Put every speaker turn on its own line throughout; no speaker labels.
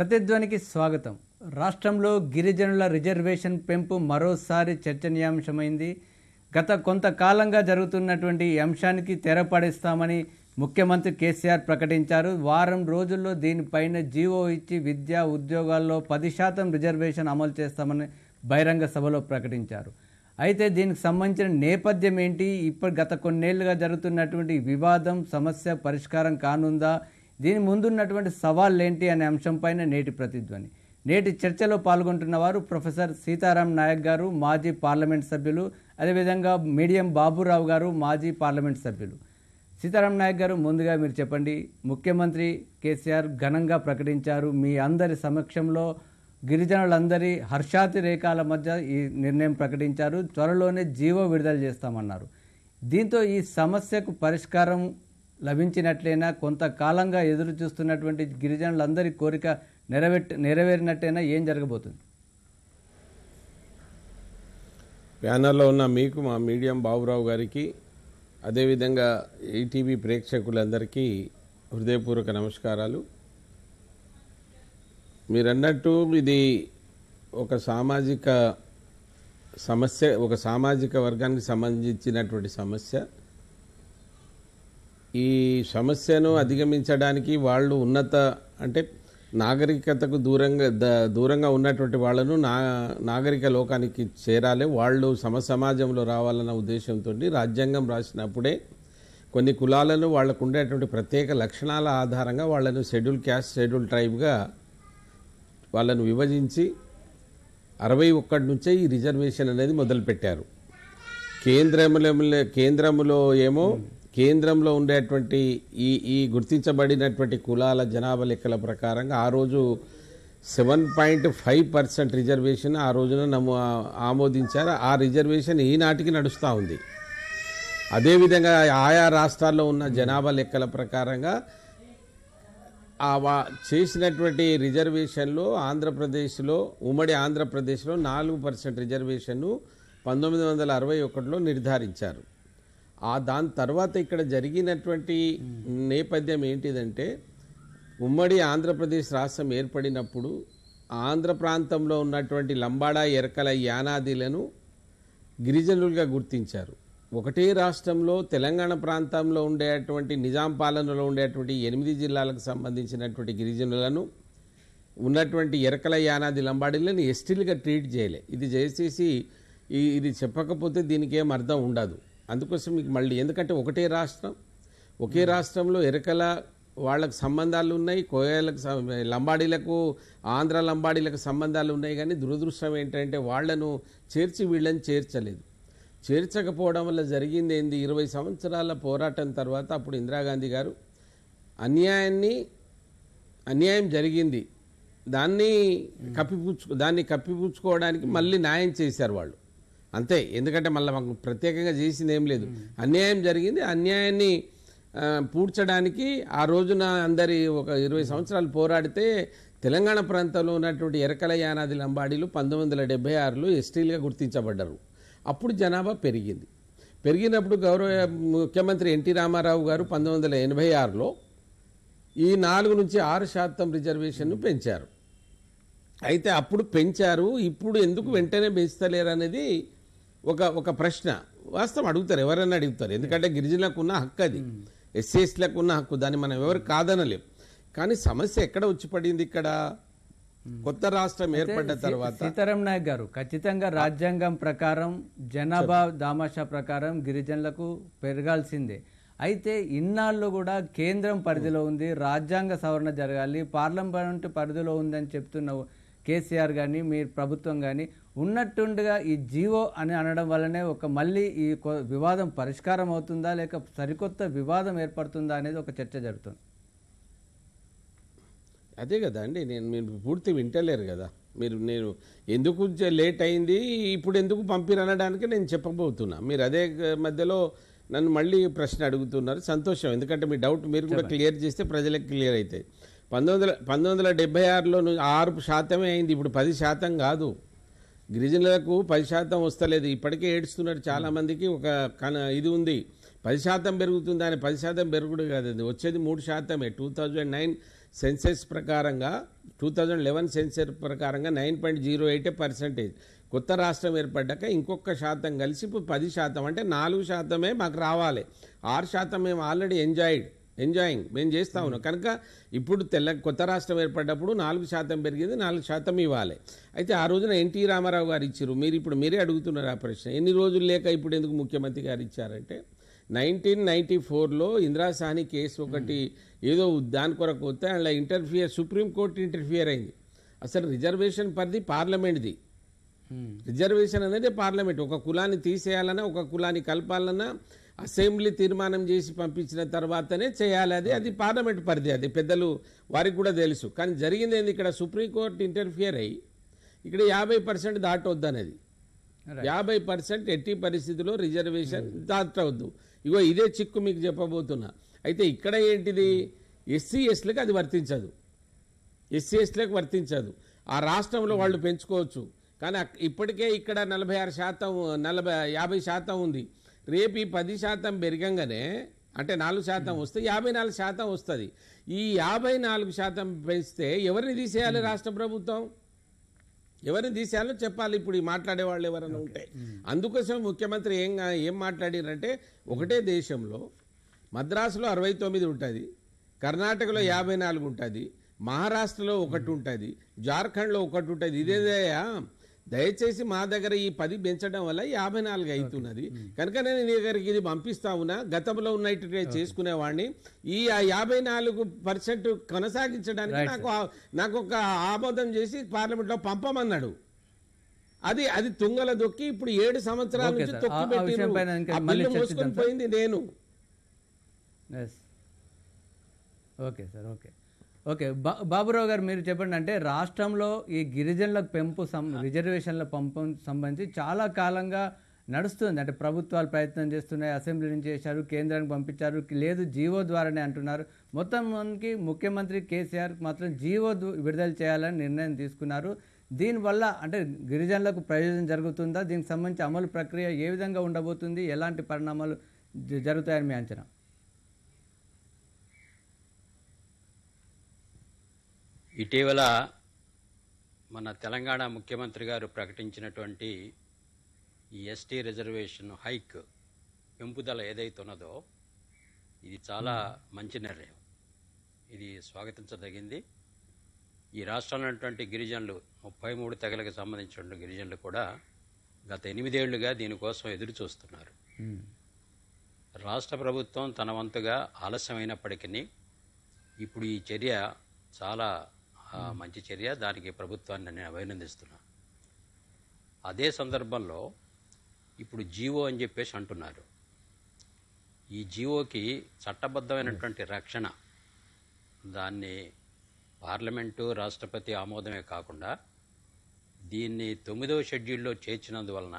ప్రతిధ్వనికి స్వాగతం రాష్ట్రంలో గిరిజనుల రిజర్వేషన్ పెంపు మరోసారి చర్చనీయాంశమైంది గత కొంతకాలంగా జరుగుతున్నటువంటి అంశానికి తెరపడిస్తామని ముఖ్యమంత్రి కేసీఆర్ ప్రకటించారు వారం రోజుల్లో దీనిపైన జీవో ఇచ్చి విద్యా ఉద్యోగాల్లో పది శాతం రిజర్వేషన్ అమలు చేస్తామని బహిరంగ సభలో ప్రకటించారు అయితే దీనికి సంబంధించిన నేపథ్యం ఏంటి ఇప్పుడు గత కొన్నేళ్లుగా జరుగుతున్నటువంటి వివాదం సమస్య పరిష్కారం కానుందా దీని ముందున్నటువంటి సవాళ్ళు ఏంటి అనే అంశంపైన నేటి ప్రతిధ్వని నేటి చర్చలో పాల్గొంటున్న వారు ప్రొఫెసర్ సీతారాం నాయక్ గారు మాజీ పార్లమెంట్ సభ్యులు అదేవిధంగా మీడియం బాబురావు గారు మాజీ పార్లమెంట్ సభ్యులు సీతారాం నాయక్ గారు ముందుగా మీరు చెప్పండి ముఖ్యమంత్రి కేసీఆర్ ఘనంగా ప్రకటించారు మీ అందరి సమక్షంలో గిరిజనులందరి హర్షాతిరేకాల మధ్య ఈ నిర్ణయం ప్రకటించారు త్వరలోనే జీవో విడుదల చేస్తామన్నారు దీంతో ఈ సమస్యకు పరిష్కారం లభించినట్లయినా కొంతకాలంగా ఎదురు చూస్తున్నటువంటి గిరిజనులందరి కోరిక నెరవేట్ నెరవేరినట్టయినా ఏం జరగబోతుంది
ప్యానల్లో ఉన్న మీకు మా మీడియం బాబురావు గారికి అదేవిధంగా ఈటీవీ ప్రేక్షకులందరికీ హృదయపూర్వక నమస్కారాలు మీరన్నట్టు ఇది ఒక సామాజిక సమస్య ఒక సామాజిక వర్గానికి సంబంధించినటువంటి సమస్య ఈ సమస్యను అధిగమించడానికి వాళ్ళు ఉన్నత అంటే నాగరికతకు దూరంగా దూరంగా ఉన్నటువంటి వాళ్ళను నా నాగరిక లోకానికి చేరాలి వాళ్ళు సమ సమాజంలో రావాలన్న ఉద్దేశంతో రాజ్యాంగం రాసినప్పుడే కొన్ని కులాలను వాళ్ళకు ఉండేటువంటి ప్రత్యేక లక్షణాల ఆధారంగా వాళ్ళను షెడ్యూల్ క్యాస్ట్ షెడ్యూల్ ట్రైబ్గా వాళ్ళను విభజించి అరవై ఒక్కటి నుంచే ఈ రిజర్వేషన్ అనేది మొదలుపెట్టారు కేంద్రముల కేంద్రములో ఏమో కేంద్రంలో ఉండేటువంటి ఈ ఈ గుర్తించబడినటువంటి కులాల జనాభా లెక్కల ప్రకారంగా ఆ రోజు seven point five percent reservation ఆ రోజున నమ్ము ఆమోదించారు ఆ రిజర్వేషన్ ఈనాటికి నడుస్తూ ఉంది అదేవిధంగా ఆయా రాష్ట్రాల్లో ఉన్న జనాభా లెక్కల ప్రకారంగా చేసినటువంటి రిజర్వేషన్లో ఆంధ్రప్రదేశ్లో ఉమ్మడి ఆంధ్రప్రదేశ్లో నాలుగు పర్సెంట్ రిజర్వేషన్ను పంతొమ్మిది వందల అరవై ఒకటిలో నిర్ధారించారు ఆ దాని తర్వాత ఇక్కడ జరిగినటువంటి నేపథ్యం ఏంటిదంటే ఉమ్మడి ఆంధ్రప్రదేశ్ రాష్ట్రం ఏర్పడినప్పుడు ఆంధ్ర ప్రాంతంలో ఉన్నటువంటి లంబాడా ఎరకల యానాదిలను గిరిజనులుగా గుర్తించారు ఒకటే రాష్ట్రంలో తెలంగాణ ప్రాంతంలో ఉండేటువంటి నిజాం పాలనలో ఉండేటువంటి ఎనిమిది జిల్లాలకు సంబంధించినటువంటి గిరిజనులను ఉన్నటువంటి ఎరకల యానాది లంబాడీలను ఎస్టీలుగా ట్రీట్ చేయలే ఇది చేసేసి ఇది చెప్పకపోతే దీనికి ఏం అర్థం ఉండదు అందుకోసం మీకు మళ్ళీ ఎందుకంటే ఒకటే రాష్ట్రం ఒకే రాష్ట్రంలో ఎరకల వాళ్ళకు సంబంధాలు ఉన్నాయి కోయలకు లంబాడీలకు ఆంధ్ర లంబాడీలకు సంబంధాలు ఉన్నాయి కానీ దురదృష్టం ఏంటంటే వాళ్లను చేర్చి వీళ్ళని చేర్చలేదు చేర్చకపోవడం వల్ల జరిగింది ఏంది ఇరవై సంవత్సరాల పోరాటం తర్వాత అప్పుడు ఇందిరాగాంధీ గారు అన్యాయాన్ని అన్యాయం జరిగింది దాన్ని కప్పిపుచ్చు దాన్ని కప్పిపుచ్చుకోవడానికి మళ్ళీ న్యాయం చేశారు వాళ్ళు అంతే ఎందుకంటే మళ్ళీ మాకు ప్రత్యేకంగా చేసింది ఏం లేదు అన్యాయం జరిగింది అన్యాయాన్ని పూడ్చడానికి ఆ రోజున అందరి ఒక ఇరవై సంవత్సరాలు పోరాడితే తెలంగాణ ప్రాంతంలో ఉన్నటువంటి ఎరకల యానాది లంబాడీలు పంతొమ్మిది వందల డెబ్బై ఆరులో ఎస్టీలుగా గుర్తించబడ్డారు అప్పుడు జనాభా పెరిగింది పెరిగినప్పుడు గౌరవ ముఖ్యమంత్రి ఎన్టీ రామారావు గారు పంతొమ్మిది వందల ఎనభై ఆరులో ఈ నాలుగు నుంచి ఆరు శాతం రిజర్వేషన్ను పెంచారు అయితే అప్పుడు పెంచారు ఇప్పుడు ఎందుకు వెంటనే పెంచుతలేరు అనేది ఒక ఒక ప్రశ్న వాస్తవం అడుగుతారు ఎవరైనా అడుగుతారు ఎందుకంటే గిరిజనులకు ఉన్న హక్కు అది ఎస్సీఎస్లకు ఉన్న హక్కు దాన్ని మనం ఎవరు కాదనలేం కానీ సమస్య ఎక్కడ వచ్చి పడింది ఇక్కడ కొత్త రాష్ట్రం ఏర్పడ్డ తర్వాత
సీతారాం నాయక్ గారు ఖచ్చితంగా రాజ్యాంగం ప్రకారం జనాభా దామాషా ప్రకారం గిరిజనులకు పెరగాల్సిందే అయితే ఇన్నాళ్ళు కూడా కేంద్రం పరిధిలో ఉంది రాజ్యాంగ సవరణ జరగాలి పార్లమెంట్ పరిధిలో ఉందని చెప్తున్నావు కేసీఆర్ కానీ మీ ప్రభుత్వం కానీ ఉన్నట్టుండగా ఈ జీవో అని అనడం వల్లనే ఒక మళ్ళీ ఈ వివాదం పరిష్కారం అవుతుందా లేక సరికొత్త వివాదం ఏర్పడుతుందా అనేది ఒక చర్చ జరుగుతుంది అదే కదా అండి నేను మీరు పూర్తి వింటలేరు కదా మీరు
నేను ఎందుకు లేట్ అయింది ఇప్పుడు ఎందుకు పంపిరనడానికి నేను చెప్పబోతున్నా మీరు అదే మధ్యలో నన్ను మళ్ళీ ప్రశ్న అడుగుతున్నారు సంతోషం ఎందుకంటే మీ డౌట్ మీరు కూడా క్లియర్ చేస్తే ప్రజలకు క్లియర్ అవుతాయి పంతొమ్మిది వందల పంతొమ్మిది వందల డెబ్బై ఆరులో ఆరు శాతమే అయింది ఇప్పుడు పది శాతం కాదు గిరిజనులకు పది శాతం వస్తలేదు ఇప్పటికే ఏడుస్తున్నారు చాలామందికి ఒక కన ఇది ఉంది పది శాతం పెరుగుతుంది అని పది శాతం పెరుగుడు కాదండి వచ్చేది మూడు శాతమే టూ థౌజండ్ నైన్ సెన్సెస్ ప్రకారంగా టూ థౌజండ్ లెవెన్ సెన్సెస్ ప్రకారంగా nine point zero eight percentage కొత్త రాష్ట్రం ఏర్పడ్డాక ఇంకొక శాతం కలిసి ఇప్పుడు పది శాతం అంటే నాలుగు శాతమే మాకు రావాలి ఆరు శాతం మేము ఆల్రెడీ ఎంజాయిడ్ ఎంజాయింగ్ మేము చేస్తూ ఉన్నాం కనుక ఇప్పుడు తెల్ల కొత్త రాష్ట్రం ఏర్పడ్డప్పుడు నాలుగు శాతం పెరిగింది నాలుగు శాతం ఇవ్వాలి అయితే ఆ రోజున ఎన్టీ రామారావు గారు ఇచ్చారు మీరు ఇప్పుడు మీరే అడుగుతున్నారు ఆ ప్రశ్న ఎన్ని రోజులు లేక ఇప్పుడు ఎందుకు ముఖ్యమంత్రి గారు ఇచ్చారంటే నైన్టీన్ నైన్టీ ఫోర్లో ఇందిరాసాహ్ని కేసు hmm. ఒకటి ఏదో దాని కొరకు వస్తే అలా ఇంటర్ఫియర్ సుప్రీంకోర్టు ఇంటర్ఫియర్ అయింది అసలు రిజర్వేషన్ పరిధి పార్లమెంట్ది hmm. రిజర్వేషన్ అనేది పార్లమెంట్ ఒక కులాన్ని తీసేయాలన్నా ఒక కులాన్ని కలపాలన్నా అసెంబ్లీ తీర్మానం చేసి పంపించిన తర్వాతనే చేయాలి అది అది పార్లమెంట్ పరిధి అది పెద్దలు వారికి కూడా తెలుసు కానీ జరిగింది ఏంది ఇక్కడ సుప్రీంకోర్టు ఇంటర్ఫియర్ అయ్యి ఇక్కడ యాభై పర్సెంట్ అనేది యాభై పర్సెంట్ ఎట్టి పరిస్థితిలో రిజర్వేషన్ hmm. దాటవద్దు ఇగో ఇదే చిక్కు మీకు చెప్పబోతున్నా అయితే ఇక్కడ ఏంటిది hmm. ఎస్సీ ఎస్లకు అది వర్తించదు ఎస్సీ ఎస్లకు వర్తించదు ఆ రాష్ట్రంలో వాళ్ళు hmm. పెంచుకోవచ్చు కానీ ఇప్పటికే ఇక్కడ నలభై ఆరు శాతం నలభై యాభై శాతం ఉంది రేపు ఈ పది శాతం పెరగంగానే అంటే నాలుగు శాతం వస్తే యాభై నాలుగు శాతం వస్తుంది ఈ యాభై నాలుగు శాతం పెంచితే ఎవరిని తీసేయాలి రాష్ట్ర ప్రభుత్వం ఎవరిని తీసేయాలో చెప్పాలి ఇప్పుడు ఈ మాట్లాడే వాళ్ళు ఎవరైనా ఉంటే అందుకోసం ముఖ్యమంత్రి ఏం ఏం మాట్లాడారంటే ఒకటే దేశంలో మద్రాసులో అరవై తొమ్మిది ఉంటుంది కర్ణాటకలో యాభై నాలుగు ఉంటుంది మహారాష్ట్రలో ఒకటి ఉంటుంది జార్ఖండ్లో ఒకటి ఉంటుంది ఇదేదయా దయచేసి మా దగ్గర ఈ పది పెంచడం వల్ల యాభై నాలుగు అవుతున్నది కనుక నేను నీ దగ్గరికి ఇది పంపిస్తా ఉన్నా గతంలో ఉన్నట్టుగా చేసుకునేవాడిని ఈ యాభై నాలుగు పర్సెంట్ కొనసాగించడానికి నాకు నాకు ఒక ఆమోదం చేసి పార్లమెంట్లో పంపమన్నాడు అది అది తుంగల దొక్కి ఇప్పుడు ఏడు సంవత్సరాల నుంచి తొక్కి పెట్టి మోసుకొని పోయింది నేను
ఓకే సార్ ఓకే ఓకే బా బాబురావు గారు మీరు చెప్పండి అంటే రాష్ట్రంలో ఈ గిరిజనుల పెంపు సం రిజర్వేషన్ల పంపు సంబంధించి చాలా కాలంగా నడుస్తుంది అంటే ప్రభుత్వాలు ప్రయత్నం చేస్తున్నాయి అసెంబ్లీ నుంచి చేశారు కేంద్రానికి పంపించారు లేదు జీవో ద్వారానే అంటున్నారు మొత్తానికి ముఖ్యమంత్రి కేసీఆర్ మాత్రం జీవో విడుదల చేయాలని నిర్ణయం తీసుకున్నారు దీనివల్ల అంటే గిరిజనులకు ప్రయోజనం జరుగుతుందా దీనికి సంబంధించి అమలు ప్రక్రియ ఏ విధంగా ఉండబోతుంది ఎలాంటి పరిణామాలు జరుగుతాయని మీ అంచనా
ఇటీవల మన తెలంగాణ ముఖ్యమంత్రి గారు ప్రకటించినటువంటి ఈ ఎస్టీ రిజర్వేషన్ హైక్ పెంపుదల ఏదైతే ఉన్నదో ఇది చాలా మంచి నిర్ణయం ఇది స్వాగతించదగింది ఈ రాష్ట్రంలో ఉన్నటువంటి గిరిజనులు ముప్పై మూడు తెగలకు సంబంధించిన గిరిజనులు కూడా గత ఎనిమిదేళ్లుగా దీనికోసం ఎదురు చూస్తున్నారు రాష్ట్ర ప్రభుత్వం తన వంతుగా ఆలస్యమైనప్పటికీ ఇప్పుడు ఈ చర్య చాలా మంచి చర్య దానికి ప్రభుత్వాన్ని నేను అభినందిస్తున్నాను అదే సందర్భంలో ఇప్పుడు జీవో అని చెప్పేసి అంటున్నారు ఈ జీవోకి చట్టబద్ధమైనటువంటి రక్షణ దాన్ని పార్లమెంటు రాష్ట్రపతి ఆమోదమే కాకుండా దీన్ని తొమ్మిదవ షెడ్యూల్లో చేర్చినందువలన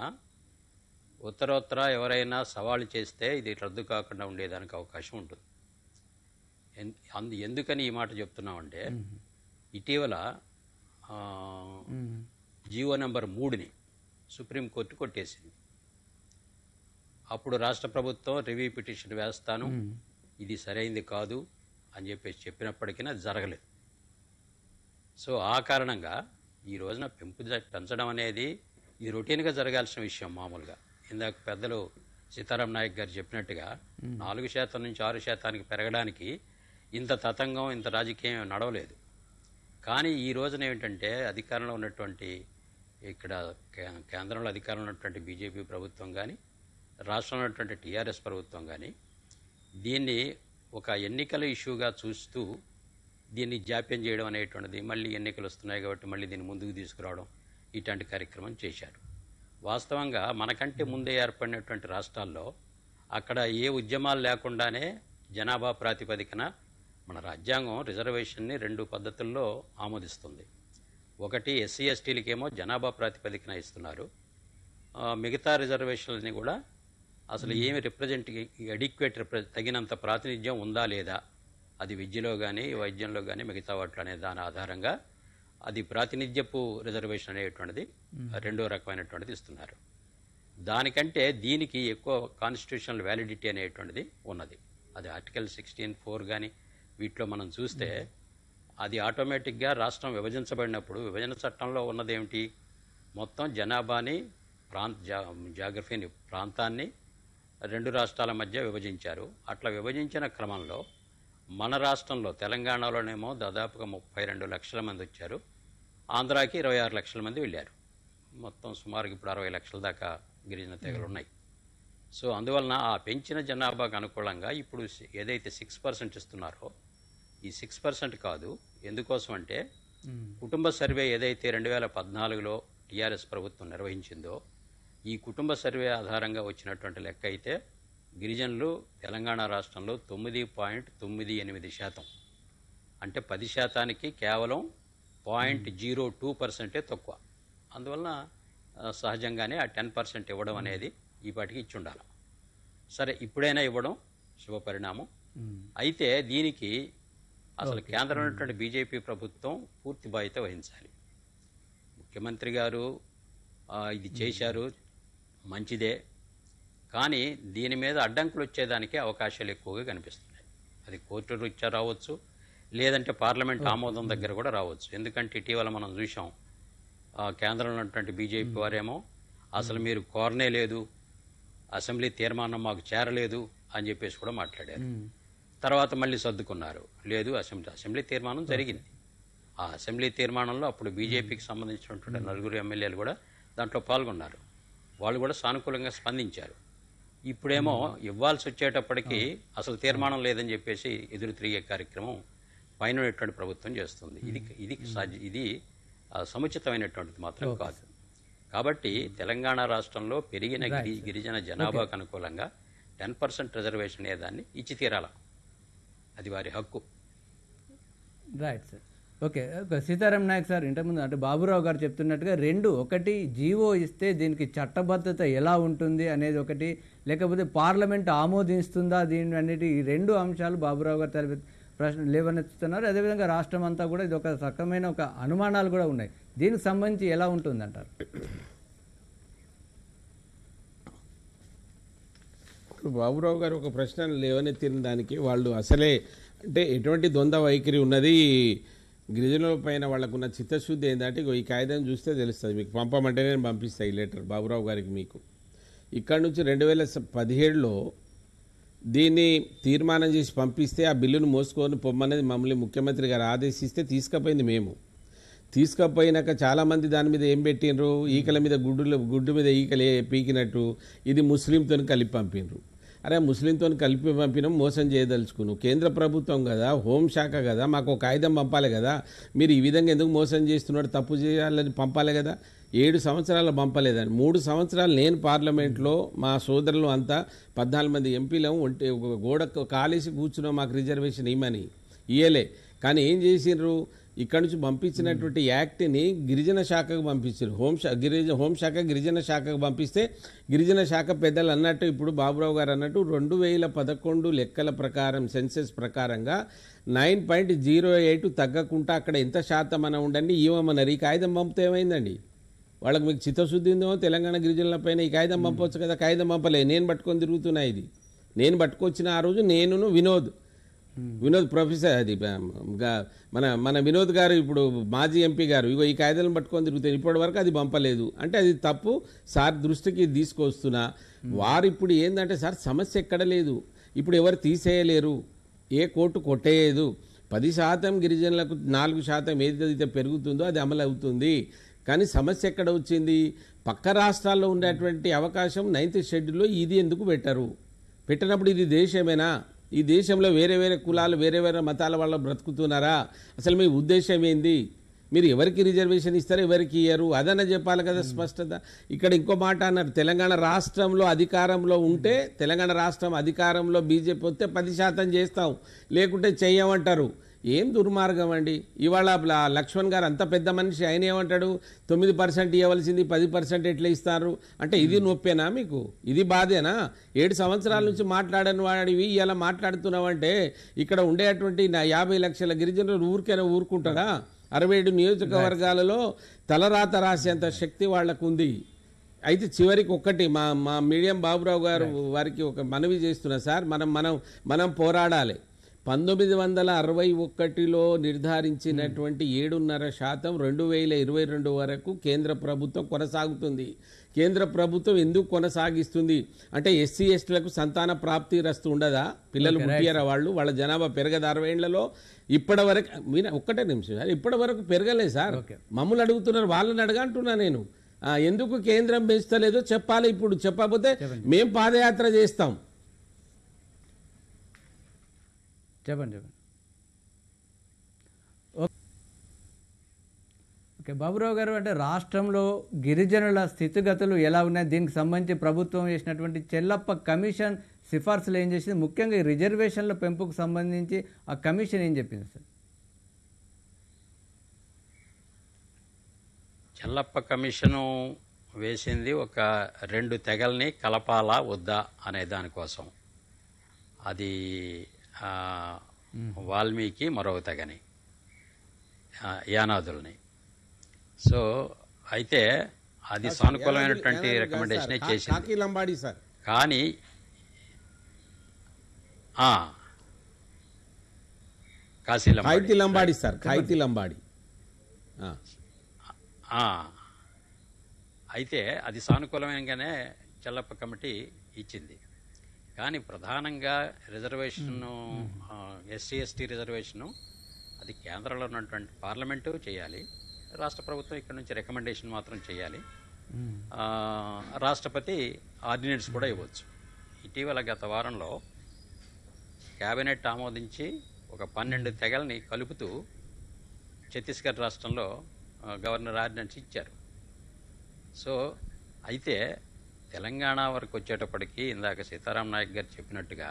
ఉత్తరోత్తర ఎవరైనా సవాళ్ళు చేస్తే ఇది రద్దు కాకుండా ఉండేదానికి అవకాశం ఉంటుంది ఎందుకని ఈ మాట చెప్తున్నామంటే ఇటీవల జీవో నెంబర్ మూడుని సుప్రీంకోర్టు కొట్టేసింది అప్పుడు రాష్ట్ర ప్రభుత్వం రివ్యూ పిటిషన్ వేస్తాను ఇది సరైంది కాదు అని చెప్పేసి చెప్పినప్పటికీ జరగలేదు సో ఆ కారణంగా ఈ రోజున పెంపు పెంచడం అనేది ఇది రొటీన్గా జరగాల్సిన విషయం మామూలుగా ఇందాక పెద్దలు సీతారాం నాయక్ గారు చెప్పినట్టుగా నాలుగు శాతం నుంచి ఆరు శాతానికి పెరగడానికి ఇంత తతంగం ఇంత రాజకీయం నడవలేదు కానీ ఈ రోజున ఏమిటంటే అధికారంలో ఉన్నటువంటి ఇక్కడ కేంద్రంలో అధికారంలో ఉన్నటువంటి బీజేపీ ప్రభుత్వం కానీ రాష్ట్రంలో ఉన్నటువంటి టీఆర్ఎస్ ప్రభుత్వం కానీ దీన్ని ఒక ఎన్నికల ఇష్యూగా చూస్తూ దీన్ని జాప్యం చేయడం అనేటువంటిది మళ్ళీ ఎన్నికలు వస్తున్నాయి కాబట్టి మళ్ళీ దీన్ని ముందుకు తీసుకురావడం ఇటువంటి కార్యక్రమం చేశారు వాస్తవంగా మనకంటే ముందే ఏర్పడినటువంటి రాష్ట్రాల్లో అక్కడ ఏ ఉద్యమాలు లేకుండానే జనాభా ప్రాతిపదికన మన రాజ్యాంగం రిజర్వేషన్ని రెండు పద్ధతుల్లో ఆమోదిస్తుంది ఒకటి ఎస్సీ ఎస్టీలకేమో జనాభా ప్రాతిపదికన ఇస్తున్నారు మిగతా రిజర్వేషన్లని కూడా అసలు ఏమి రిప్రజెంట్ అడిక్వేట్ రిప్రజె తగినంత ప్రాతినిధ్యం ఉందా లేదా అది విద్యలో కానీ వైద్యంలో కానీ మిగతా వాటిలో అనే దాని ఆధారంగా అది ప్రాతినిధ్యపు రిజర్వేషన్ అనేటువంటిది రెండో రకమైనటువంటిది ఇస్తున్నారు దానికంటే దీనికి ఎక్కువ కాన్స్టిట్యూషనల్ వ్యాలిడిటీ అనేటువంటిది ఉన్నది అది ఆర్టికల్ సిక్స్టీన్ ఫోర్ కానీ వీటిలో మనం చూస్తే అది ఆటోమేటిక్గా రాష్ట్రం విభజించబడినప్పుడు విభజన చట్టంలో ఉన్నదేమిటి మొత్తం జనాభాని ప్రాంత జా జాగ్రఫీని ప్రాంతాన్ని రెండు రాష్ట్రాల మధ్య విభజించారు అట్లా విభజించిన క్రమంలో మన రాష్ట్రంలో తెలంగాణలోనేమో దాదాపుగా ముప్పై రెండు లక్షల మంది వచ్చారు ఆంధ్రాకి ఇరవై ఆరు లక్షల మంది వెళ్ళారు మొత్తం సుమారుగా ఇప్పుడు అరవై లక్షల దాకా గిరిజన తెగలు ఉన్నాయి సో అందువలన ఆ పెంచిన జనాభాకు అనుకూలంగా ఇప్పుడు ఏదైతే సిక్స్ పర్సెంట్ ఇస్తున్నారో ఈ సిక్స్ పర్సెంట్ కాదు ఎందుకోసం అంటే కుటుంబ సర్వే ఏదైతే రెండు వేల పద్నాలుగులో టీఆర్ఎస్ ప్రభుత్వం నిర్వహించిందో ఈ కుటుంబ సర్వే ఆధారంగా వచ్చినటువంటి లెక్క అయితే గిరిజనులు తెలంగాణ రాష్ట్రంలో తొమ్మిది పాయింట్ తొమ్మిది ఎనిమిది శాతం అంటే పది శాతానికి కేవలం పాయింట్ జీరో టూ పర్సెంటే తక్కువ అందువలన సహజంగానే ఆ టెన్ పర్సెంట్ ఇవ్వడం అనేది ఈపాటికి ఇచ్చి ఉండాలి సరే ఇప్పుడైనా ఇవ్వడం శుభపరిణామం అయితే దీనికి అసలు కేంద్రం ఉన్నటువంటి బీజేపీ ప్రభుత్వం పూర్తి బాధ్యత వహించాలి ముఖ్యమంత్రి గారు ఇది చేశారు మంచిదే కానీ దీని మీద అడ్డంకులు వచ్చేదానికి అవకాశాలు ఎక్కువగా కనిపిస్తున్నాయి అది కోర్టు రీత్యా రావచ్చు లేదంటే పార్లమెంట్ ఆమోదం దగ్గర కూడా రావచ్చు ఎందుకంటే ఇటీవల మనం చూసాం కేంద్రంలో ఉన్నటువంటి బీజేపీ వారేమో అసలు మీరు కోరనే లేదు అసెంబ్లీ తీర్మానం మాకు చేరలేదు అని చెప్పేసి కూడా మాట్లాడారు తర్వాత మళ్ళీ సర్దుకున్నారు లేదు అసెంబ్లీ అసెంబ్లీ తీర్మానం జరిగింది ఆ అసెంబ్లీ తీర్మానంలో అప్పుడు బీజేపీకి సంబంధించినటువంటి నలుగురు ఎమ్మెల్యేలు కూడా దాంట్లో పాల్గొన్నారు వాళ్ళు కూడా సానుకూలంగా స్పందించారు ఇప్పుడేమో ఇవ్వాల్సి వచ్చేటప్పటికీ అసలు తీర్మానం లేదని చెప్పేసి ఎదురు తిరిగే కార్యక్రమం ఉన్నటువంటి ప్రభుత్వం చేస్తుంది ఇది ఇది ఇది సముచితమైనటువంటిది మాత్రం కాదు కాబట్టి తెలంగాణ రాష్ట్రంలో పెరిగిన గిరిజన జనాభాకు అనుకూలంగా టెన్ పర్సెంట్ రిజర్వేషన్ అనేదాన్ని ఇచ్చి తీరాల అది వారి హక్కు
right sir okay Sitaram Nayak sir ఇంతకుముందు అంటే బాబురావు గారు చెప్తున్నట్టుగా రెండు ఒకటి జీవో ఇస్తే దీనికి చట్టబద్ధత ఎలా ఉంటుంది అనేది ఒకటి లేకపోతే పార్లమెంట్ ఆమోదిస్తుందా దీని అన్నిటి ఈ రెండు అంశాలు బాబురావు గారు తెలిపి ప్రశ్న లేవనెత్తుతున్నారు అదేవిధంగా రాష్ట్రం అంతా కూడా ఇది ఒక రకమైన ఒక అనుమానాలు కూడా ఉన్నాయి దీనికి సంబంధించి ఎలా ఉంటుందంటారు
ఇప్పుడు బాబురావు గారు ఒక ప్రశ్న లేవనెత్తిన దానికి వాళ్ళు అసలే అంటే ఎటువంటి ద్వంద్వ వైఖరి ఉన్నది గిరిజనుల పైన వాళ్ళకున్న చిత్తశుద్ధి ఏంటంటే ఈ కాగితం చూస్తే తెలుస్తుంది మీకు పంపమంటే నేను పంపిస్తాను ఈ లెటర్ బాబురావు గారికి మీకు ఇక్కడ నుంచి రెండు వేల పదిహేడులో దీన్ని తీర్మానం చేసి పంపిస్తే ఆ బిల్లును మోసుకొని పొమ్మనేది మమ్మల్ని ముఖ్యమంత్రి గారు ఆదేశిస్తే తీసుకుపోయింది మేము తీసుకపోయినాక చాలామంది దాని మీద ఏం పెట్టినరు ఈకల మీద గుడ్డులు గుడ్డు మీద ఈకలే పీకినట్టు ఇది ముస్లింతో కలిపి పంపినరు అరే ముస్లింతో కలిపి పంపినాం మోసం చేయదలుచుకును కేంద్ర ప్రభుత్వం కదా హోంశాఖ కదా మాకు ఒక ఆయుధం పంపాలి కదా మీరు ఈ విధంగా ఎందుకు మోసం చేస్తున్నాడు తప్పు చేయాలని పంపాలి కదా ఏడు సంవత్సరాలు పంపలేదని మూడు సంవత్సరాలు నేను పార్లమెంట్లో మా సోదరులు అంతా పద్నాలుగు మంది ఎంపీలం ఉంటే గోడ కాలేసి కూర్చున్నాం మాకు రిజర్వేషన్ ఇవ్వమని ఇయ్యలే కానీ ఏం చేసిండ్రు ఇక్కడ నుంచి పంపించినటువంటి యాక్ట్ని గిరిజన శాఖకు పంపించారు హోంశా గిరిజ హోంశాఖ గిరిజన శాఖకు పంపిస్తే గిరిజన శాఖ పెద్దలు అన్నట్టు ఇప్పుడు బాబురావు గారు అన్నట్టు రెండు వేల పదకొండు లెక్కల ప్రకారం సెన్సెస్ ప్రకారంగా నైన్ పాయింట్ జీరో ఎయిట్ తగ్గకుండా అక్కడ ఎంత శాతం అన ఉండండి ఇవ్వమన్నారు ఈ కాగితం పంపితే ఏమైందండి వాళ్ళకి మీకు చిత్తశుద్ధి ఉందేమో తెలంగాణ గిరిజనులపైన ఈ కాగితం పంపవచ్చు కదా కాగితం పంపలే నేను పట్టుకొని తిరుగుతున్నాయి ఇది నేను పట్టుకొచ్చిన ఆ రోజు నేనును వినోద్ Hmm. వినోద్ ప్రొఫెసర్ అది మన మన వినోద్ గారు ఇప్పుడు మాజీ ఎంపీ గారు ఇగో ఈ కాయిదాలను పట్టుకొని తిరుగుతారు ఇప్పటి వరకు అది పంపలేదు అంటే అది తప్పు సార్ దృష్టికి తీసుకొస్తున్నా hmm. వారు ఇప్పుడు ఏంటంటే సార్ సమస్య ఎక్కడ లేదు ఇప్పుడు ఎవరు తీసేయలేరు ఏ కోర్టు కొట్టేయదు పది శాతం గిరిజనులకు నాలుగు శాతం ఏదైతే పెరుగుతుందో అది అమలు అవుతుంది కానీ సమస్య ఎక్కడ వచ్చింది పక్క రాష్ట్రాల్లో ఉండేటువంటి అవకాశం నైన్త్ షెడ్యూల్లో ఇది ఎందుకు పెట్టరు పెట్టినప్పుడు ఇది దేశమేనా ఈ దేశంలో వేరే వేరే కులాలు వేరే వేరే మతాల వాళ్ళు బ్రతుకుతున్నారా అసలు మీ ఉద్దేశం ఏంది మీరు ఎవరికి రిజర్వేషన్ ఇస్తారో ఎవరికి ఇయ్యరు అదన చెప్పాలి కదా స్పష్టత ఇక్కడ ఇంకో మాట అన్నారు తెలంగాణ రాష్ట్రంలో అధికారంలో ఉంటే తెలంగాణ రాష్ట్రం అధికారంలో బీజేపీ వస్తే పది శాతం చేస్తాం లేకుంటే చెయ్యమంటారు ఏం దుర్మార్గం అండి ఇవాళ లక్ష్మణ్ గారు అంత పెద్ద మనిషి ఆయన ఏమంటాడు తొమ్మిది పర్సెంట్ ఇవ్వవలసింది పది పర్సెంట్ ఎట్లా ఇస్తారు అంటే ఇది నొప్పేనా మీకు ఇది బాధేనా ఏడు సంవత్సరాల నుంచి మాట్లాడని వాడివి ఇలా అంటే ఇక్కడ ఉండేటువంటి నా యాభై లక్షల గిరిజనులు ఊరికైనా ఊరుకుంటారా అరవై ఏడు నియోజకవర్గాలలో తలరాత రాసేంత శక్తి వాళ్లకు ఉంది అయితే చివరికి ఒక్కటి మా మా మీడియం బాబురావు గారు వారికి ఒక మనవి చేస్తున్నా సార్ మనం మనం మనం పోరాడాలి పంతొమ్మిది వందల అరవై ఒకటిలో నిర్ధారించినటువంటి ఏడున్నర శాతం రెండు వేల ఇరవై రెండు వరకు కేంద్ర ప్రభుత్వం కొనసాగుతుంది కేంద్ర ప్రభుత్వం ఎందుకు కొనసాగిస్తుంది అంటే ఎస్సీ ఎస్టీలకు సంతాన ప్రాప్తి రస్తు ఉండదా పిల్లలు పుట్టారా వాళ్ళు వాళ్ళ జనాభా పెరగదు అరవై ఏళ్లలో ఇప్పటి వరకు మీరు ఒక్కటే నిమిషం సార్ ఇప్పటి వరకు పెరగలేదు సార్ మమ్మల్ని అడుగుతున్నారు వాళ్ళని అడగంటున్నా నేను ఎందుకు కేంద్రం పెంచుతలేదో చెప్పాలి ఇప్పుడు చెప్పకపోతే మేము పాదయాత్ర చేస్తాం
చెప్పండి చెప్పండి ఓకే బాబురావు గారు అంటే రాష్ట్రంలో గిరిజనుల స్థితిగతులు ఎలా ఉన్నాయి దీనికి సంబంధించి ప్రభుత్వం చేసినటువంటి చెల్లప్ప కమిషన్ సిఫార్సులు ఏం చేసింది ముఖ్యంగా ఈ రిజర్వేషన్ల పెంపుకు సంబంధించి ఆ కమిషన్ ఏం చెప్పింది సార్
చెల్లప్ప కమిషను వేసింది ఒక రెండు తెగల్ని కలపాలా వద్దా అనే దానికోసం అది వాల్మీకి మరొక తగని యానాదుల్ని సో అయితే అది సానుకూలమైనటువంటి రికమెండేషన్ చేసింది లంబాడి సార్ కానీ కాశీలంబాడి లంబాడి సార్ కాయితీ లంబాడి అయితే అది సానుకూలమైనగానే చెల్లప్ప కమిటీ ఇచ్చింది కానీ ప్రధానంగా రిజర్వేషను ఎస్సీ ఎస్టీ రిజర్వేషను అది కేంద్రంలో ఉన్నటువంటి పార్లమెంటు చేయాలి రాష్ట్ర ప్రభుత్వం ఇక్కడ నుంచి రికమెండేషన్ మాత్రం చేయాలి రాష్ట్రపతి ఆర్డినెన్స్ కూడా ఇవ్వచ్చు ఇటీవల గత వారంలో క్యాబినెట్ ఆమోదించి ఒక పన్నెండు తెగల్ని కలుపుతూ ఛత్తీస్గఢ్ రాష్ట్రంలో గవర్నర్ ఆర్డినెన్స్ ఇచ్చారు సో అయితే తెలంగాణ వరకు వచ్చేటప్పటికి ఇందాక సీతారాం నాయక్ గారు చెప్పినట్టుగా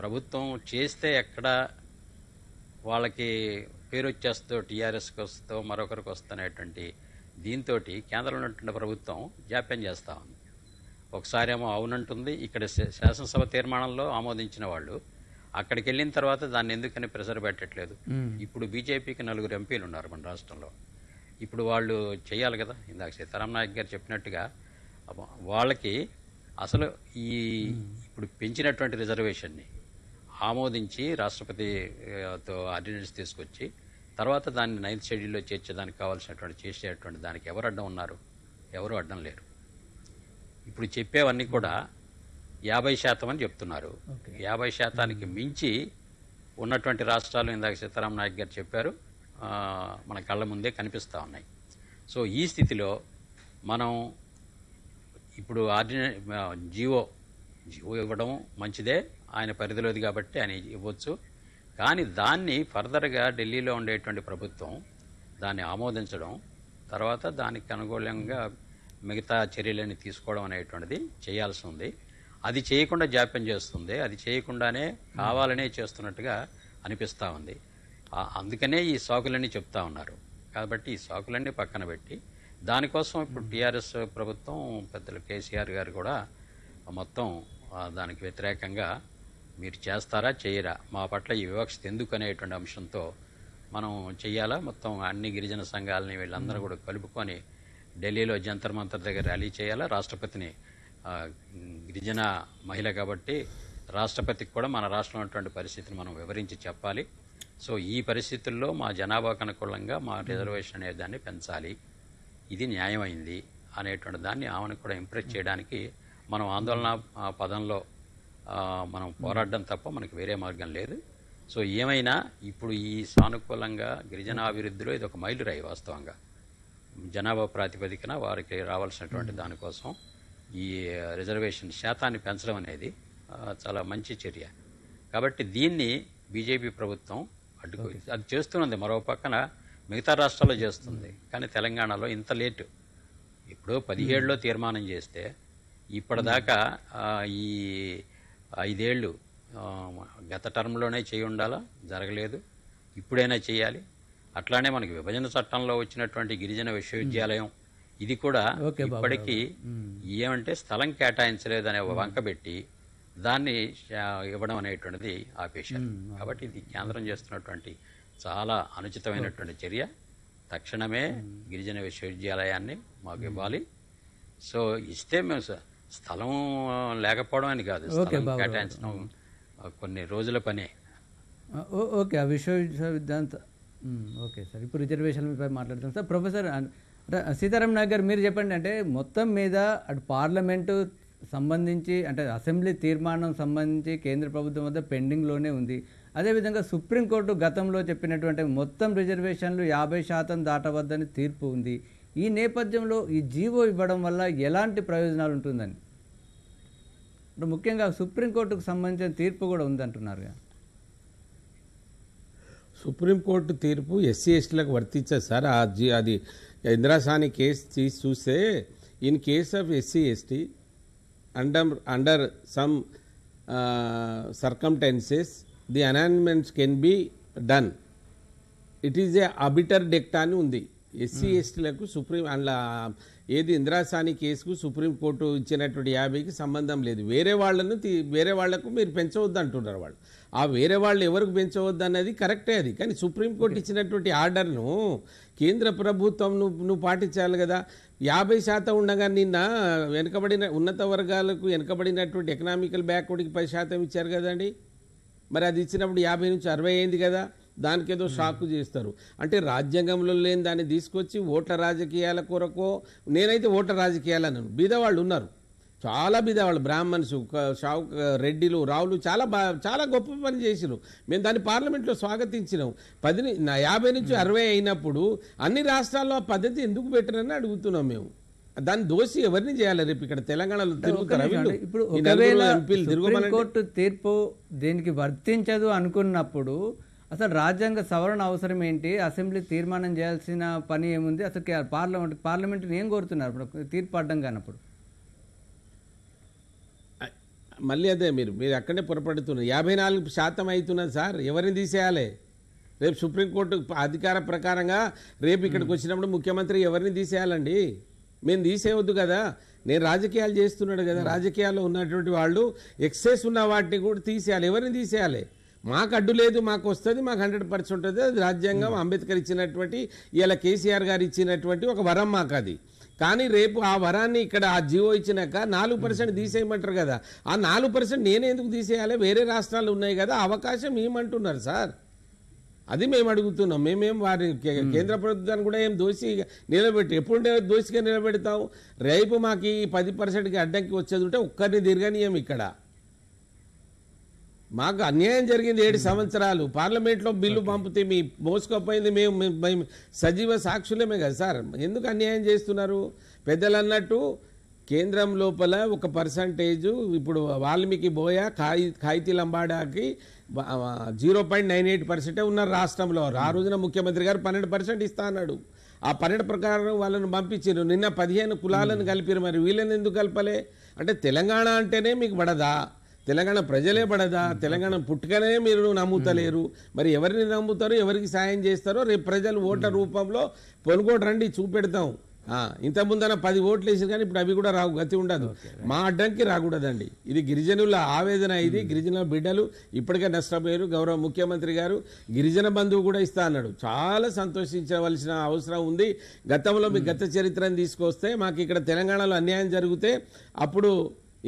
ప్రభుత్వం చేస్తే ఎక్కడ వాళ్ళకి పేరు వచ్చేస్తో టీఆర్ఎస్కి వస్తో మరొకరికి అనేటువంటి దీంతో కేంద్రంలో ఉన్నటువంటి ప్రభుత్వం జాప్యం చేస్తూ ఉంది ఒకసారేమో అవునంటుంది ఇక్కడ శాసనసభ తీర్మానంలో ఆమోదించిన వాళ్ళు అక్కడికి వెళ్ళిన తర్వాత దాన్ని ఎందుకని ప్రెషర్ పెట్టట్లేదు ఇప్పుడు బీజేపీకి నలుగురు ఎంపీలు ఉన్నారు మన రాష్ట్రంలో ఇప్పుడు వాళ్ళు చేయాలి కదా ఇందాక సీతారాం నాయక్ గారు చెప్పినట్టుగా వాళ్ళకి అసలు ఈ ఇప్పుడు పెంచినటువంటి రిజర్వేషన్ని ఆమోదించి రాష్ట్రపతితో ఆర్డినెన్స్ తీసుకొచ్చి తర్వాత దాన్ని నైన్త్ షెడ్యూల్లో చేర్చేదానికి కావాల్సినటువంటి చేసేటువంటి దానికి ఎవరు అడ్డం ఉన్నారు ఎవరు అడ్డం లేరు ఇప్పుడు చెప్పేవన్నీ కూడా యాభై శాతం అని చెప్తున్నారు యాభై శాతానికి మించి ఉన్నటువంటి రాష్ట్రాలు ఇందాక సీతారాం నాయక్ గారు చెప్పారు మన కళ్ళ ముందే కనిపిస్తూ ఉన్నాయి సో ఈ స్థితిలో మనం ఇప్పుడు ఆర్డిన జీవో జీవో ఇవ్వడం మంచిదే ఆయన పరిధిలోది కాబట్టి ఆయన ఇవ్వచ్చు కానీ దాన్ని ఫర్దర్గా ఢిల్లీలో ఉండేటువంటి ప్రభుత్వం దాన్ని ఆమోదించడం తర్వాత దానికి అనుకూలంగా మిగతా చర్యలన్నీ తీసుకోవడం అనేటువంటిది చేయాల్సి ఉంది అది చేయకుండా జాప్యం చేస్తుంది అది చేయకుండానే కావాలనే చేస్తున్నట్టుగా అనిపిస్తూ ఉంది అందుకనే ఈ సాకులన్నీ చెప్తా ఉన్నారు కాబట్టి ఈ సాకులన్నీ పక్కన పెట్టి దానికోసం ఇప్పుడు టీఆర్ఎస్ ప్రభుత్వం పెద్దలు కేసీఆర్ గారు కూడా మొత్తం దానికి వ్యతిరేకంగా మీరు చేస్తారా చేయరా మా పట్ల ఈ వివక్షత ఎందుకు అనేటువంటి అంశంతో మనం చేయాలా మొత్తం అన్ని గిరిజన సంఘాలని వీళ్ళందరూ hmm. కూడా కలుపుకొని ఢిల్లీలో జంతర్ మంతర్ దగ్గర ర్యాలీ చేయాలా రాష్ట్రపతిని గిరిజన మహిళ కాబట్టి రాష్ట్రపతికి కూడా మన రాష్ట్రంలో ఉన్నటువంటి పరిస్థితిని మనం వివరించి చెప్పాలి సో ఈ పరిస్థితుల్లో మా జనాభాకు అనుకూలంగా మా hmm. రిజర్వేషన్ అనే దాన్ని పెంచాలి ఇది న్యాయమైంది అనేటువంటి దాన్ని ఆమెను కూడా ఇంప్రెస్ చేయడానికి మనం ఆందోళన పదంలో మనం పోరాడడం తప్ప మనకి వేరే మార్గం లేదు సో ఏమైనా ఇప్పుడు ఈ సానుకూలంగా గిరిజనాభివృద్ధిలో ఇది ఒక మైలురాయి వాస్తవంగా జనాభా ప్రాతిపదికన వారికి రావాల్సినటువంటి దానికోసం ఈ రిజర్వేషన్ శాతాన్ని పెంచడం అనేది చాలా మంచి చర్య కాబట్టి దీన్ని బీజేపీ ప్రభుత్వం అడ్డుకో అది చేస్తున్నది మరో పక్కన మిగతా రాష్ట్రాల్లో చేస్తుంది కానీ తెలంగాణలో ఇంత లేటు ఇప్పుడు పదిహేడులో తీర్మానం చేస్తే ఇప్పటిదాకా ఈ ఐదేళ్ళు గత టర్మ్లోనే చేయి ఉండాలా జరగలేదు ఇప్పుడైనా చేయాలి అట్లానే మనకి విభజన చట్టంలో వచ్చినటువంటి గిరిజన విశ్వవిద్యాలయం ఇది కూడా ఇప్పటికీ ఏమంటే స్థలం కేటాయించలేదనే వంక పెట్టి దాన్ని ఇవ్వడం అనేటువంటిది ఆపేశారు కాబట్టి ఇది కేంద్రం చేస్తున్నటువంటి చాలా అనుచితమైనటువంటి చర్య తక్షణమే గిరిజన విశ్వవిద్యాలయాన్ని మాకు ఇవ్వాలి సో ఇస్తే మేము స్థలం లేకపోవడం అని కాదు కేటాయించడం కొన్ని రోజుల పని
ఓకే ఆ ఓకే సార్ ఇప్పుడు రిజర్వేషన్లపై మాట్లాడుతాం సార్ ప్రొఫెసర్ అంటే సీతారాం నాయక్ గారు మీరు చెప్పండి అంటే మొత్తం మీద అటు పార్లమెంటు సంబంధించి అంటే అసెంబ్లీ తీర్మానం సంబంధించి కేంద్ర ప్రభుత్వం వద్ద పెండింగ్లోనే ఉంది అదేవిధంగా సుప్రీంకోర్టు గతంలో చెప్పినటువంటి మొత్తం రిజర్వేషన్లు యాభై శాతం దాటవద్దని తీర్పు ఉంది ఈ నేపథ్యంలో ఈ జీవో ఇవ్వడం వల్ల ఎలాంటి ప్రయోజనాలు ఉంటుందని ముఖ్యంగా సుప్రీంకోర్టుకు సంబంధించిన తీర్పు కూడా ఉందంటున్నారు
సుప్రీంకోర్టు తీర్పు ఎస్సీ ఎస్టీలకు వర్తించదు సార్ అది ఇందిరాసాని కేసు తీసి చూస్తే in case of SC ST under under some circumstances the amendments can be done it is a obiter dicta అని ఉంది ఎస్సీ ఎస్టీలకు సుప్రీం అండ్ ఏది ఇందిరాసాని కేసుకు సుప్రీంకోర్టు ఇచ్చినటువంటి యాభైకి సంబంధం లేదు వేరే వాళ్ళను వేరే వాళ్లకు మీరు పెంచవద్దు అంటున్నారు వాళ్ళు ఆ వేరే వాళ్ళు ఎవరికి పెంచవద్దు అన్నది కరెక్టే అది కానీ సుప్రీంకోర్టు ఇచ్చినటువంటి ఆర్డర్ను కేంద్ర ప్రభుత్వం నువ్వు నువ్వు పాటించాలి కదా యాభై శాతం ఉండగా నిన్న వెనుకబడిన ఉన్నత వర్గాలకు వెనుకబడినటువంటి ఎకనామికల్ బ్యాక్వర్డ్కి పది శాతం ఇచ్చారు కదండి మరి అది ఇచ్చినప్పుడు యాభై నుంచి అరవై అయింది కదా దానికేదో షాకు చేస్తారు అంటే రాజ్యాంగంలో లేని దాన్ని తీసుకొచ్చి ఓట్ల రాజకీయాల కొరకో నేనైతే ఓట్ల రాజకీయాలను బీదవాళ్ళు ఉన్నారు చాలా మీద వాళ్ళు బ్రాహ్మణ్స్ షావు రెడ్డిలు రావులు చాలా చాలా గొప్ప పని చేసిరు మేము దాన్ని పార్లమెంట్లో స్వాగతించినాం పది యాభై నుంచి అరవై అయినప్పుడు అన్ని రాష్ట్రాల్లో ఆ పద్ధతి ఎందుకు పెట్టరని అడుగుతున్నాం మేము
దాని దోషి ఎవరిని చేయాలి రేపు ఇక్కడ తెలంగాణలో తిరుగుతారు ఇప్పుడు కోర్టు తీర్పు దీనికి వర్తించదు అనుకున్నప్పుడు అసలు రాజ్యాంగ సవరణ అవసరం ఏంటి అసెంబ్లీ తీర్మానం చేయాల్సిన పని ఏముంది అసలు పార్లమెంట్ పార్లమెంట్ని ఏం కోరుతున్నారు ఇప్పుడు తీర్పు అడ్డం కానప్పుడు మళ్ళీ అదే
మీరు మీరు అక్కడే పొరపడుతున్నారు యాభై నాలుగు శాతం అవుతున్నది సార్ ఎవరిని తీసేయాలి రేపు సుప్రీంకోర్టు అధికార ప్రకారంగా రేపు ఇక్కడికి వచ్చినప్పుడు ముఖ్యమంత్రి ఎవరిని తీసేయాలండి మేము తీసేయవద్దు కదా నేను రాజకీయాలు చేస్తున్నాడు కదా రాజకీయాల్లో ఉన్నటువంటి వాళ్ళు ఎక్సెస్ ఉన్న వాటిని కూడా తీసేయాలి ఎవరిని తీసేయాలి మాకు అడ్డు లేదు మాకు వస్తుంది మాకు హండ్రెడ్ పర్సెంట్ ఉంటుంది అది రాజ్యాంగం అంబేద్కర్ ఇచ్చినటువంటి ఇలా కేసీఆర్ గారు ఇచ్చినటువంటి ఒక వరం మాకు అది కానీ రేపు ఆ వరాన్ని ఇక్కడ ఆ జీవో ఇచ్చినాక నాలుగు పర్సెంట్ తీసేయమంటారు కదా ఆ నాలుగు పర్సెంట్ ఎందుకు తీసేయాలి వేరే రాష్ట్రాలు ఉన్నాయి కదా అవకాశం ఏమంటున్నారు సార్ అది మేము అడుగుతున్నాం మేమేం వారి కేంద్ర ప్రభుత్వాన్ని కూడా ఏం దోషి నిలబెట్టి ఎప్పుడు దోషిగా నిలబెడతాం రేపు మాకు ఈ పది పర్సెంట్కి అడ్డంకి వచ్చేది ఉంటే ఒక్కరిని తిరగనీయం ఇక్కడ మాకు అన్యాయం జరిగింది ఏడు సంవత్సరాలు పార్లమెంట్లో బిల్లు పంపితే మీ మోసుకోపోయింది మేము సజీవ సాక్షులేమే కదా సార్ ఎందుకు అన్యాయం చేస్తున్నారు పెద్దలు అన్నట్టు కేంద్రం లోపల ఒక పర్సంటేజ్ ఇప్పుడు వాల్మీకి బోయ ఖాయి ఖాయితీ లంబాడాకి జీరో పాయింట్ నైన్ ఎయిట్ పర్సెంటే ఉన్నారు రాష్ట్రంలో ఆ రోజున ముఖ్యమంత్రి గారు పన్నెండు పర్సెంట్ ఇస్తా అన్నాడు ఆ పన్నెండు ప్రకారం వాళ్ళను పంపించారు నిన్న పదిహేను కులాలను కలిపారు మరి వీళ్ళని ఎందుకు కలపలే అంటే తెలంగాణ అంటేనే మీకు పడదా తెలంగాణ ప్రజలే పడదా తెలంగాణ పుట్టుకనే మీరు నమ్ముతలేరు మరి ఎవరిని నమ్ముతారు ఎవరికి సాయం చేస్తారో రేపు ప్రజలు ఓట్ల రూపంలో పొనుకోటి రండి చూపెడతాం ఇంత ముందన పది ఓట్లు వేసారు కానీ ఇప్పుడు అవి కూడా రావు గతి ఉండదు మా అడ్డంకి రాకూడదండి ఇది గిరిజనుల ఆవేదన ఇది గిరిజనుల బిడ్డలు ఇప్పటికే నష్టపోయారు గౌరవ ముఖ్యమంత్రి గారు గిరిజన బంధువు కూడా ఇస్తా అన్నాడు చాలా సంతోషించవలసిన అవసరం ఉంది గతంలో మీ గత చరిత్రను తీసుకొస్తే మాకు ఇక్కడ తెలంగాణలో అన్యాయం జరిగితే అప్పుడు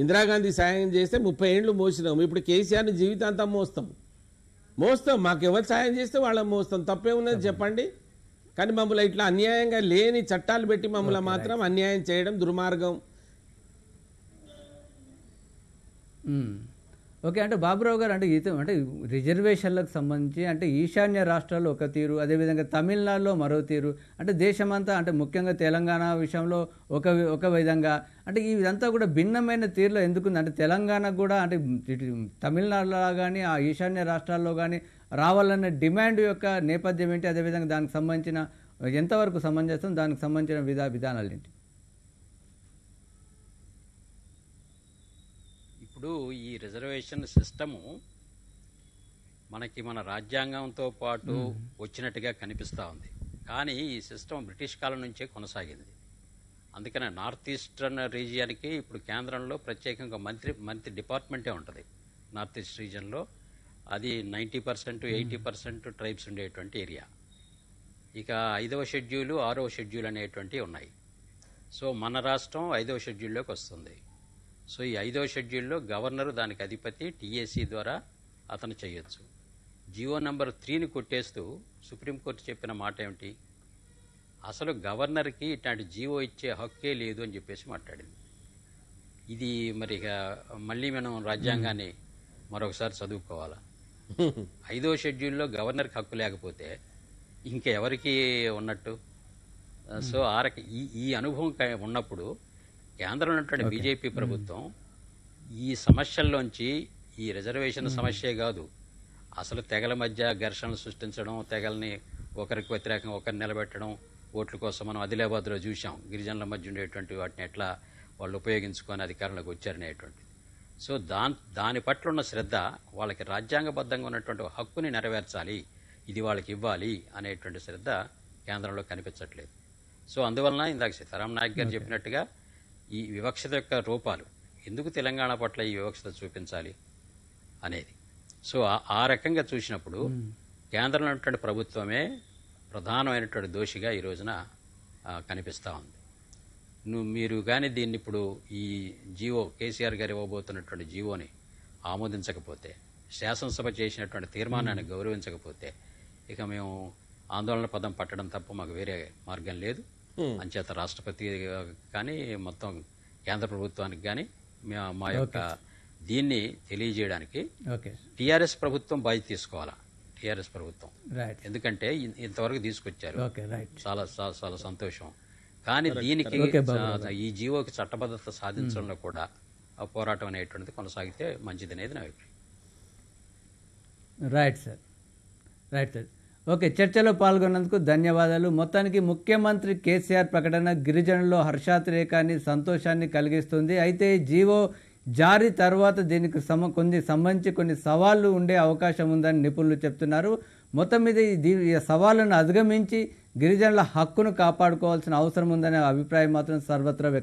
ఇందిరాగాంధీ సాయం చేస్తే ముప్పై ఏండ్లు మోసినాం ఇప్పుడు కేసీఆర్ని జీవితాంతం మోస్తాం మోస్తాం మాకు ఎవరు సాయం చేస్తే వాళ్ళని మోస్తాం తప్పే ఉన్నది చెప్పండి కానీ మమ్మల్ని ఇట్లా అన్యాయంగా లేని చట్టాలు పెట్టి మమ్మల్ని మాత్రం
అన్యాయం చేయడం దుర్మార్గం ఓకే అంటే బాబురావు గారు అంటే ఈత అంటే రిజర్వేషన్లకు సంబంధించి అంటే ఈశాన్య రాష్ట్రాల్లో ఒక తీరు అదేవిధంగా తమిళనాడులో మరో తీరు అంటే దేశమంతా అంటే ముఖ్యంగా తెలంగాణ విషయంలో ఒక ఒక విధంగా అంటే ఇదంతా కూడా భిన్నమైన తీరులో ఎందుకుంది అంటే తెలంగాణకు కూడా అంటే తమిళనాడులో కానీ ఆ ఈశాన్య రాష్ట్రాల్లో కానీ రావాలన్న డిమాండ్ యొక్క నేపథ్యం ఏంటి అదేవిధంగా దానికి సంబంధించిన ఎంతవరకు సమంజసం దానికి సంబంధించిన విధా విధానాలు ఏంటి
ఇప్పుడు ఈ రిజర్వేషన్ సిస్టము మనకి మన రాజ్యాంగంతో పాటు వచ్చినట్టుగా కనిపిస్తూ ఉంది కానీ ఈ సిస్టమ్ బ్రిటిష్ కాలం నుంచే కొనసాగింది అందుకనే నార్త్ ఈస్టర్న్ రీజియన్కి ఇప్పుడు కేంద్రంలో ప్రత్యేకంగా మంత్రి మంత్రి డిపార్ట్మెంటే ఉంటుంది నార్త్ ఈస్ట్ రీజియన్లో అది ninety percent eighty percent tribes ఉండేటువంటి ఏరియా ఇక ఐదవ షెడ్యూలు ఆరవ షెడ్యూల్ అనేటువంటివి ఉన్నాయి సో మన రాష్ట్రం ఐదవ షెడ్యూల్లోకి వస్తుంది సో ఈ ఐదో షెడ్యూల్లో గవర్నరు దానికి అధిపతి టీఏసీ ద్వారా అతను చేయొచ్చు జియో నంబర్ త్రీని కొట్టేస్తూ సుప్రీంకోర్టు చెప్పిన మాట ఏమిటి అసలు గవర్నర్కి ఇట్లాంటి జీవో ఇచ్చే హక్కే లేదు అని చెప్పేసి మాట్లాడింది ఇది మరి మళ్ళీ మనం రాజ్యాంగాన్ని మరొకసారి చదువుకోవాలా ఐదో షెడ్యూల్లో గవర్నర్కి హక్కు లేకపోతే ఇంకెవరికి ఉన్నట్టు సో ఆ ఈ అనుభవం ఉన్నప్పుడు కేంద్రంలో ఉన్నటువంటి బీజేపీ ప్రభుత్వం ఈ సమస్యల్లోంచి ఈ రిజర్వేషన్ సమస్యే కాదు అసలు తెగల మధ్య ఘర్షణలు సృష్టించడం తెగల్ని ఒకరికి వ్యతిరేకంగా ఒకరిని నిలబెట్టడం ఓట్ల కోసం మనం ఆదిలాబాద్లో చూసాం గిరిజనుల మధ్య ఉండేటువంటి వాటిని ఎట్లా వాళ్ళు ఉపయోగించుకొని అధికారంలోకి వచ్చారనేటువంటి సో దా దాని పట్ల ఉన్న శ్రద్ధ వాళ్ళకి రాజ్యాంగబద్ధంగా ఉన్నటువంటి హక్కుని నెరవేర్చాలి ఇది వాళ్ళకి ఇవ్వాలి అనేటువంటి శ్రద్ధ కేంద్రంలో కనిపించట్లేదు సో అందువలన ఇందాక సీతారాం నాయక్ గారు చెప్పినట్టుగా ఈ వివక్షత యొక్క రూపాలు ఎందుకు తెలంగాణ పట్ల ఈ వివక్షత చూపించాలి అనేది సో ఆ రకంగా చూసినప్పుడు కేంద్రంలో ఉన్నటువంటి ప్రభుత్వమే ప్రధానమైనటువంటి దోషిగా ఈ రోజున కనిపిస్తూ ఉంది నువ్వు మీరు కానీ దీన్ని ఇప్పుడు ఈ జీవో కేసీఆర్ గారు ఇవ్వబోతున్నటువంటి జీవోని ఆమోదించకపోతే శాసనసభ చేసినటువంటి తీర్మానాన్ని గౌరవించకపోతే ఇక మేము ఆందోళన పదం పట్టడం తప్ప మాకు వేరే మార్గం లేదు Hmm. అంచేత రాష్ట్రపతి కానీ మొత్తం కేంద్ర ప్రభుత్వానికి కానీ మా యొక్క దీన్ని తెలియజేయడానికి టీఆర్ఎస్ ప్రభుత్వం బాధ్యత తీసుకోవాలా టిఆర్ఎస్ ప్రభుత్వం ఎందుకంటే ఇంతవరకు తీసుకొచ్చారు చాలా చాలా సంతోషం కానీ దీనికి ఈ జీవోకి చట్టబద్ధత సాధించడంలో hmm. కూడా ఆ పోరాటం అనేటువంటిది కొనసాగితే మంచిది
అనేది నా అభిప్రాయం right sir right sir okay చర్చలో పాల్గొన్నందుకు ధన్యవాదాలు మొత్తానికి ముఖ్యమంత్రి కేసీఆర్ ప్రకటన గిరిజనుల్లో హర్షాతిరేకాన్ని సంతోషాన్ని కలిగిస్తుంది అయితే జీవో జారీ తర్వాత దీనికి సమ కొన్ని సంబంధించి కొన్ని సవాళ్లు ఉండే అవకాశం ఉందని నిపుణులు చెప్తున్నారు మొత్తం మీద ఈ సవాళ్ళను అధిగమించి గిరిజనుల హక్కును కాపాడుకోవాల్సిన అవసరం ఉందనే అభిప్రాయం మాత్రం సర్వత్రా